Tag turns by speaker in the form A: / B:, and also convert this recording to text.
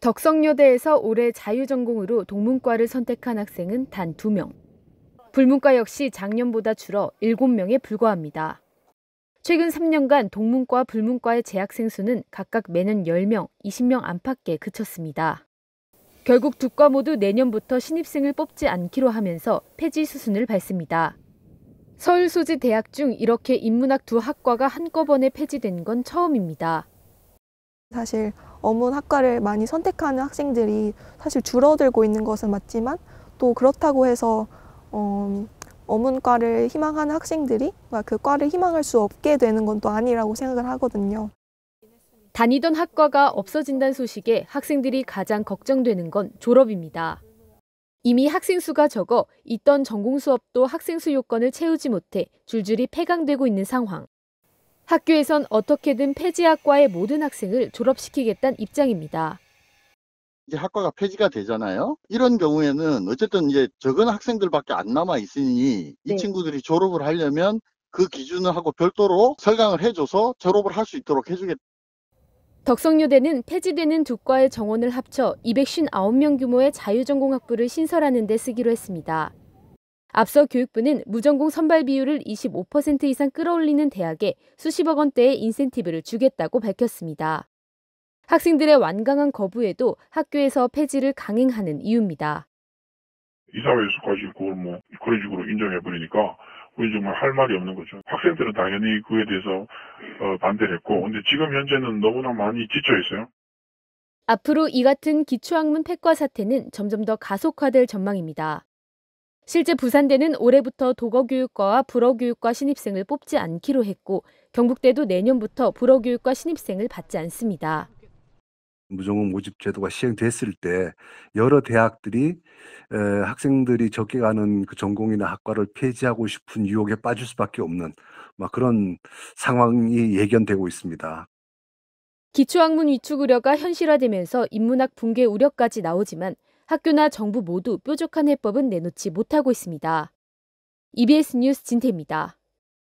A: 덕성여대에서 올해 자유전공으로 동문과를 선택한 학생은 단 2명. 불문과 역시 작년보다 줄어 7명에 불과합니다. 최근 3년간 동문과 불문과의 재학생 수는 각각 매년 10명, 20명 안팎에 그쳤습니다. 결국 두 과 모두 내년부터 신입생을 뽑지 않기로 하면서 폐지 수순을 밟습니다. 서울 소재 대학 중 이렇게 인문학 두 학과가 한꺼번에 폐지된 건 처음입니다. 사실 어문 학과를 많이 선택하는 학생들이 사실 줄어들고 있는 것은 맞지만 또 그렇다고 해서 어, 어문과를 희망하는 학생들이 아, 그 과를 희망할 수 없게 되는 건 또 아니라고 생각을 하거든요. 다니던 학과가 없어진다는 소식에 학생들이 가장 걱정되는 건 졸업입니다. 이미 학생 수가 적어 있던 전공 수업도 학생 수 요건을 채우지 못해 줄줄이 폐강되고 있는 상황. 학교에선 어떻게든 폐지학과의 모든 학생을 졸업시키겠다는 입장입니다.
B: 이제 학과가 폐지가 되잖아요. 이런 경우에는 어쨌든 이제 적은 학생들밖에 안 남아 있으니 이 네. 친구들이 졸업을 하려면 그 기준을 하고 별도로 설강을 해줘서 졸업을 할 수 있도록 해주겠다.
A: 덕성여대는 폐지되는 두 과의 정원을 합쳐 259명 규모의 자유전공학부를 신설하는 데 쓰기로 했습니다. 앞서 교육부는 무전공 선발 비율을 25% 이상 끌어올리는 대학에 수십억 원대의 인센티브를 주겠다고 밝혔습니다. 학생들의 완강한 거부에도 학교에서 폐지를 강행하는 이유입니다. 이사회에서 가지고
B: 그걸 뭐 그런 식으로 인정해버리니까 우리 정말 할 말이 없는 거죠. 학생들은 당연히 그에 대해서 어, 반대를 했고 근데 지금 현재는 너무나 많이 지쳐 있어요.
A: 앞으로 이 같은 기초학문 폐과 사태는 점점 더 가속화될 전망입니다. 실제 부산대는 올해부터 도거교육과와 불어교육과 신입생을 뽑지 않기로 했고 경북대도 내년부터 불어교육과 신입생을 받지 않습니다.
C: 무조건 모집 제도가 시행됐을 때 여러 대학들이 학생들이 적게 가는 그 전공이나 학과를 폐지하고 싶은 유혹에 빠질 수밖에 없는 막 그런 상황이 예견되고 있습니다.
A: 기초학문 위축 우려가 현실화되면서 인문학 붕괴 우려까지 나오지만 학교나 정부 모두 뾰족한 해법은 내놓지 못하고 있습니다. EBS 뉴스 진태입니다.